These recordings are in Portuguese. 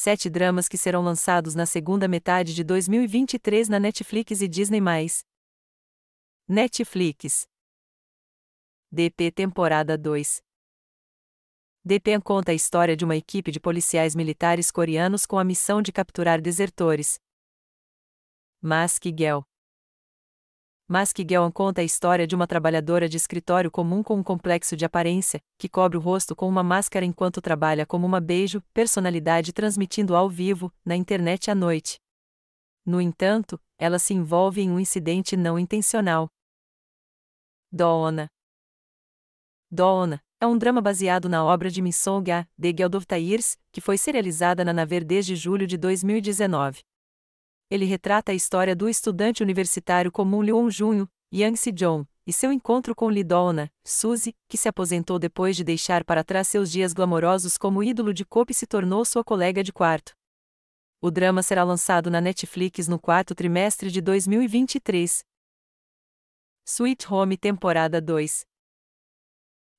sete dramas que serão lançados na segunda metade de 2023 na Netflix e Disney+. Netflix. DP Temporada 2 DP conta a história de uma equipe de policiais militares coreanos com a missão de capturar desertores. Mas Girl. Mas que Geon conta a história de uma trabalhadora de escritório comum com um complexo de aparência, que cobre o rosto com uma máscara enquanto trabalha como uma beijo, personalidade transmitindo ao vivo, na internet à noite. No entanto, ela se envolve em um incidente não intencional. Dona Dona é um drama baseado na obra de Missong A, de Geldoftaírs, que foi serializada na Naver desde julho de 2019 ele retrata a história do estudante universitário comum Leon Junho, Se-jong, e seu encontro com Lidolna, Suzy, que se aposentou depois de deixar para trás seus dias glamourosos como ídolo de Cope se tornou sua colega de quarto. O drama será lançado na Netflix no quarto trimestre de 2023. Sweet Home Temporada 2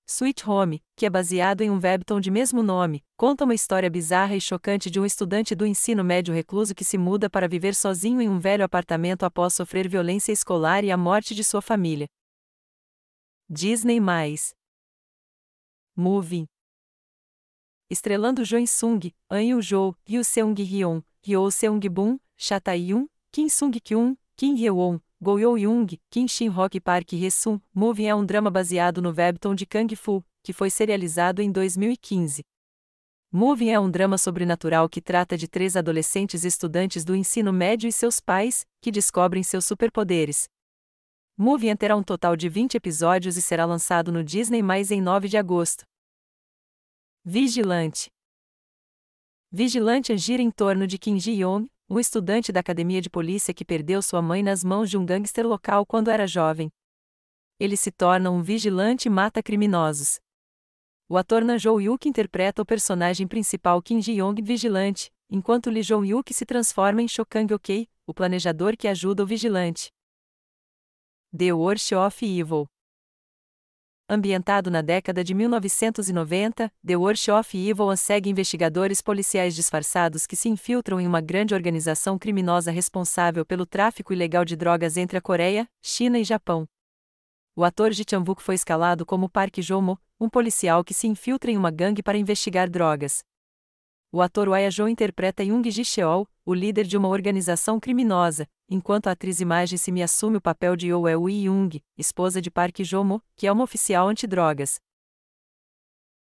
Sweet Home, que é baseado em um webtoon de mesmo nome, conta uma história bizarra e chocante de um estudante do ensino médio recluso que se muda para viver sozinho em um velho apartamento após sofrer violência escolar e a morte de sua família. Disney Mais Movie. Estrelando Joon Sung, An Yu Jo, Yu Seung Hyun, Ryo Seung Bun, Chata Yun, Kim Sung Kyun, Kim Won. Goyo Jung, Kim shin Park Hye-sun, Moving é um drama baseado no webtoon de Kang-fu, que foi serializado em 2015. Movie é um drama sobrenatural que trata de três adolescentes estudantes do ensino médio e seus pais, que descobrem seus superpoderes. Movie terá um total de 20 episódios e será lançado no Disney mais em 9 de agosto. Vigilante Vigilante gira em torno de Kim Ji-young, um estudante da academia de polícia que perdeu sua mãe nas mãos de um gangster local quando era jovem. Ele se torna um vigilante e mata criminosos. O ator Na Jong-hyuk interpreta o personagem principal Kim Ji-yong vigilante, enquanto Lee Jong-hyuk se transforma em Cho Kang-ok, -ok, o planejador que ajuda o vigilante. The Worst of Evil ambientado na década de 1990, The Worst of Evil segue investigadores policiais disfarçados que se infiltram em uma grande organização criminosa responsável pelo tráfico ilegal de drogas entre a Coreia, China e Japão. O ator Ji wook foi escalado como Park Jomo, um policial que se infiltra em uma gangue para investigar drogas. O ator Waya Jo interpreta Jung Ji Cheol, o líder de uma organização criminosa, Enquanto a atriz Image se me assume o papel de Yoel Eui Jung, esposa de Park Jomo, que é uma oficial antidrogas,